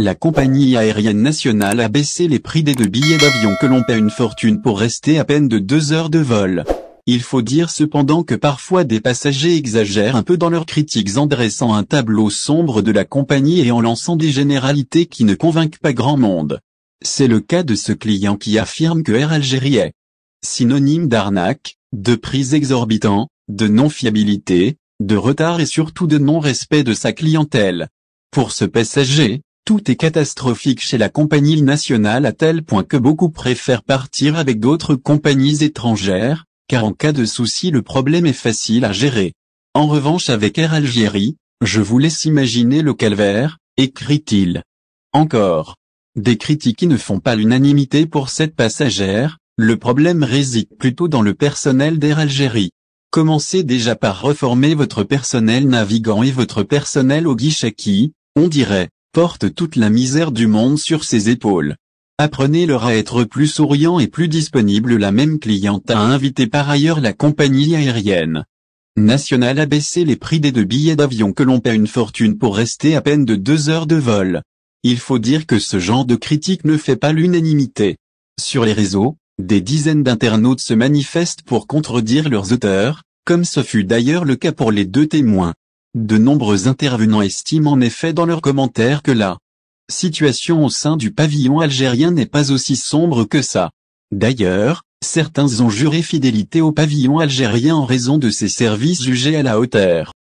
la compagnie aérienne nationale a baissé les prix des deux billets d'avion que l'on paie une fortune pour rester à peine de deux heures de vol. Il faut dire cependant que parfois des passagers exagèrent un peu dans leurs critiques en dressant un tableau sombre de la compagnie et en lançant des généralités qui ne convainquent pas grand monde. C'est le cas de ce client qui affirme que Air Algérie est synonyme d'arnaque, de prix exorbitant, de non-fiabilité, de retard et surtout de non-respect de sa clientèle. Pour ce passager, tout est catastrophique chez la compagnie nationale à tel point que beaucoup préfèrent partir avec d'autres compagnies étrangères, car en cas de souci le problème est facile à gérer. En revanche avec Air Algérie, je vous laisse imaginer le calvaire, écrit-il. Encore. Des critiques qui ne font pas l'unanimité pour cette passagère, le problème réside plutôt dans le personnel d'Air Algérie. Commencez déjà par reformer votre personnel navigant et votre personnel au guichet qui, on dirait, porte toute la misère du monde sur ses épaules. Apprenez-leur à être plus souriant et plus disponible. La même cliente a invité par ailleurs la compagnie aérienne nationale à baisser les prix des deux billets d'avion que l'on paie une fortune pour rester à peine de deux heures de vol. Il faut dire que ce genre de critique ne fait pas l'unanimité. Sur les réseaux, des dizaines d'internautes se manifestent pour contredire leurs auteurs, comme ce fut d'ailleurs le cas pour les deux témoins. De nombreux intervenants estiment en effet dans leurs commentaires que la situation au sein du pavillon algérien n'est pas aussi sombre que ça. D'ailleurs, certains ont juré fidélité au pavillon algérien en raison de ses services jugés à la hauteur.